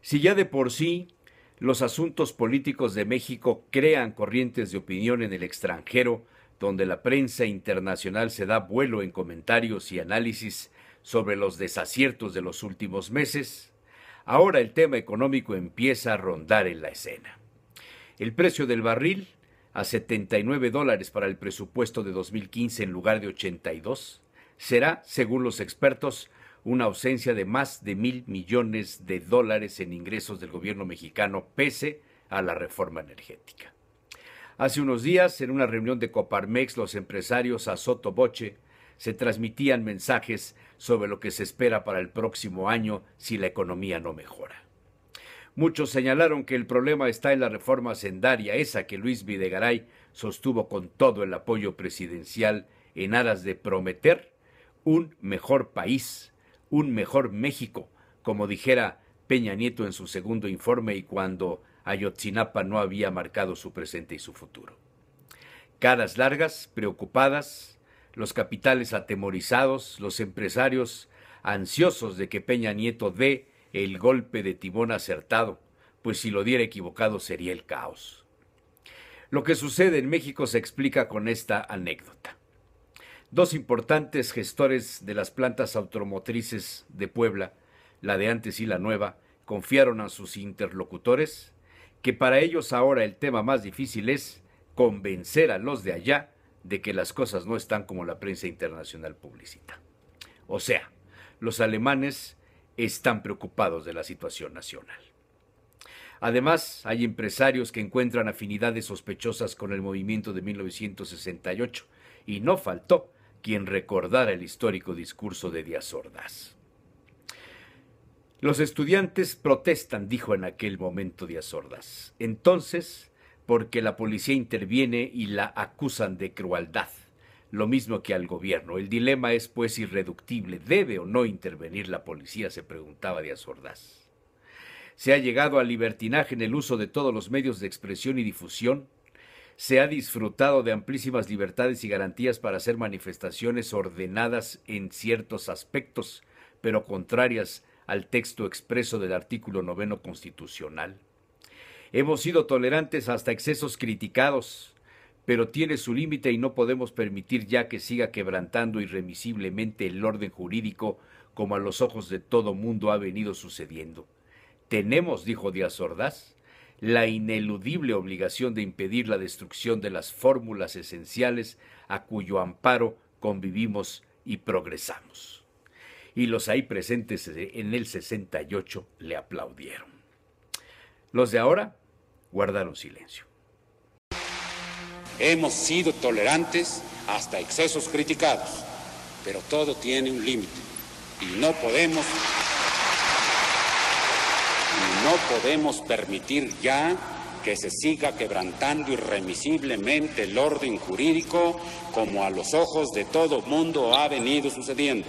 Si ya de por sí los asuntos políticos de México crean corrientes de opinión en el extranjero, donde la prensa internacional se da vuelo en comentarios y análisis sobre los desaciertos de los últimos meses, ahora el tema económico empieza a rondar en la escena. El precio del barril a 79 dólares para el presupuesto de 2015 en lugar de 82 será, según los expertos, una ausencia de más de mil millones de dólares en ingresos del gobierno mexicano pese a la reforma energética. Hace unos días, en una reunión de Coparmex, los empresarios a Soto Boche se transmitían mensajes sobre lo que se espera para el próximo año si la economía no mejora. Muchos señalaron que el problema está en la reforma sendaria, esa que Luis Videgaray sostuvo con todo el apoyo presidencial en aras de prometer un mejor país, un mejor México, como dijera Peña Nieto en su segundo informe y cuando Ayotzinapa no había marcado su presente y su futuro. Caras largas, preocupadas, los capitales atemorizados, los empresarios ansiosos de que Peña Nieto dé el golpe de timón acertado, pues si lo diera equivocado sería el caos. Lo que sucede en México se explica con esta anécdota. Dos importantes gestores de las plantas automotrices de Puebla, la de antes y la nueva, confiaron a sus interlocutores que para ellos ahora el tema más difícil es convencer a los de allá de que las cosas no están como la prensa internacional publicita. O sea, los alemanes están preocupados de la situación nacional. Además, hay empresarios que encuentran afinidades sospechosas con el movimiento de 1968, y no faltó quien recordara el histórico discurso de Díaz Ordaz. Los estudiantes protestan, dijo en aquel momento Díaz Ordaz. Entonces, porque la policía interviene y la acusan de crueldad lo mismo que al gobierno. El dilema es pues irreductible. ¿Debe o no intervenir la policía? se preguntaba Díaz Ordaz. Se ha llegado al libertinaje en el uso de todos los medios de expresión y difusión. Se ha disfrutado de amplísimas libertades y garantías para hacer manifestaciones ordenadas en ciertos aspectos, pero contrarias al texto expreso del artículo noveno constitucional. Hemos sido tolerantes hasta excesos criticados, pero tiene su límite y no podemos permitir ya que siga quebrantando irremisiblemente el orden jurídico como a los ojos de todo mundo ha venido sucediendo. Tenemos, dijo Díaz Ordaz, la ineludible obligación de impedir la destrucción de las fórmulas esenciales a cuyo amparo convivimos y progresamos. Y los ahí presentes en el 68 le aplaudieron. Los de ahora guardaron silencio. Hemos sido tolerantes hasta excesos criticados, pero todo tiene un límite y no podemos no podemos permitir ya que se siga quebrantando irremisiblemente el orden jurídico como a los ojos de todo mundo ha venido sucediendo.